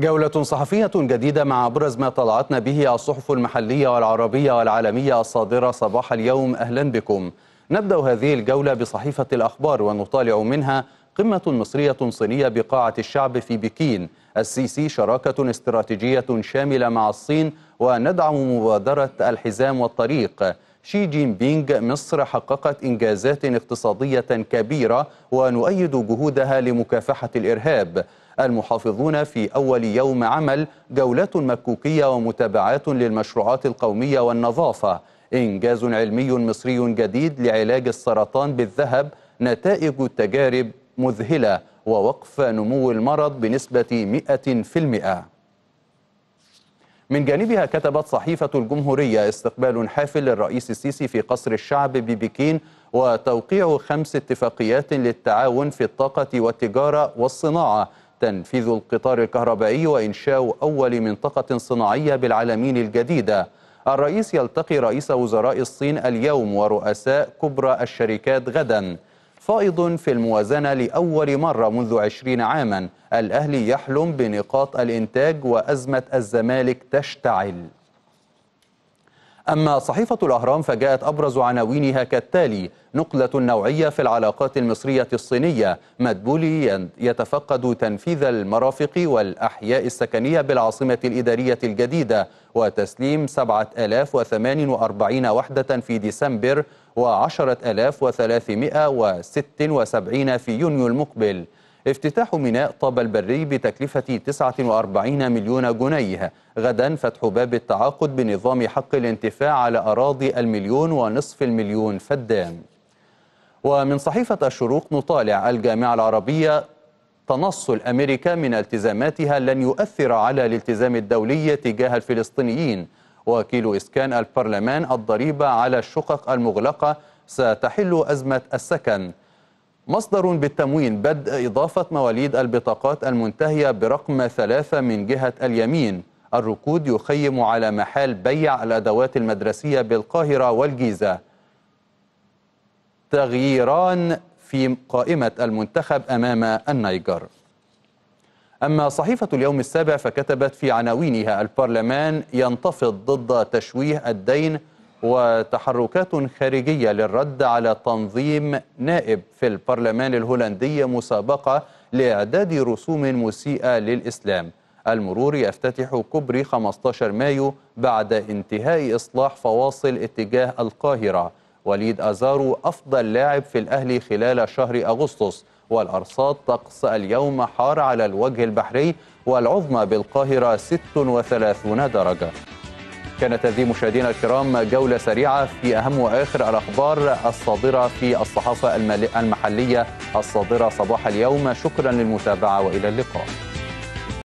جولة صحفية جديدة مع أبرز ما طلعتنا به الصحف المحلية والعربية والعالمية الصادرة صباح اليوم أهلا بكم نبدأ هذه الجولة بصحيفة الأخبار ونطالع منها قمة مصرية صينية بقاعة الشعب في بكين السيسي شراكة استراتيجية شاملة مع الصين وندعم مبادرة الحزام والطريق شي جين بينغ مصر حققت إنجازات اقتصادية كبيرة ونؤيد جهودها لمكافحة الإرهاب المحافظون في أول يوم عمل جولات مكوكية ومتابعات للمشروعات القومية والنظافة إنجاز علمي مصري جديد لعلاج السرطان بالذهب نتائج التجارب مذهلة ووقف نمو المرض بنسبة 100% من جانبها كتبت صحيفة الجمهورية استقبال حافل للرئيس السيسي في قصر الشعب ببكين وتوقيع خمس اتفاقيات للتعاون في الطاقة والتجارة والصناعة تنفيذ القطار الكهربائي وإنشاء أول منطقة صناعية بالعالمين الجديدة الرئيس يلتقي رئيس وزراء الصين اليوم ورؤساء كبرى الشركات غدا فائض في الموازنة لأول مرة منذ عشرين عاما الأهلي يحلم بنقاط الإنتاج وأزمة الزمالك تشتعل أما صحيفة الأهرام فجاءت أبرز عناوينها كالتالي نقلة نوعية في العلاقات المصرية الصينية مدبولي يتفقد تنفيذ المرافق والأحياء السكنية بالعاصمة الإدارية الجديدة وتسليم 7048 وحدة في ديسمبر و10376 في يونيو المقبل افتتاح ميناء طابا البري بتكلفة 49 مليون جنيه غدا فتح باب التعاقد بنظام حق الانتفاع على أراضي المليون ونصف المليون فدان ومن صحيفة الشروق نطالع الجامعة العربية تنصل أمريكا من التزاماتها لن يؤثر على الالتزام الدولي تجاه الفلسطينيين وكيل إسكان البرلمان الضريبة على الشقق المغلقة ستحل أزمة السكن مصدر بالتموين بدء إضافة مواليد البطاقات المنتهية برقم ثلاثة من جهة اليمين الركود يخيم على محال بيع الأدوات المدرسية بالقاهرة والجيزة تغييران في قائمة المنتخب أمام النيجر أما صحيفة اليوم السابع فكتبت في عناوينها البرلمان ينتفض ضد تشويه الدين وتحركات خارجية للرد على تنظيم نائب في البرلمان الهولندي مسابقة لإعداد رسوم مسيئة للإسلام المرور يفتتح كوبري 15 مايو بعد انتهاء إصلاح فواصل اتجاه القاهرة وليد أزارو أفضل لاعب في الأهلي خلال شهر أغسطس والأرصاد طقس اليوم حار على الوجه البحري والعظمى بالقاهرة 36 درجة كانت هذه مشاهدينا الكرام جولة سريعة في أهم وآخر الأخبار الصادرة في الصحافة المحلية الصادرة صباح اليوم شكرا للمتابعة وإلى اللقاء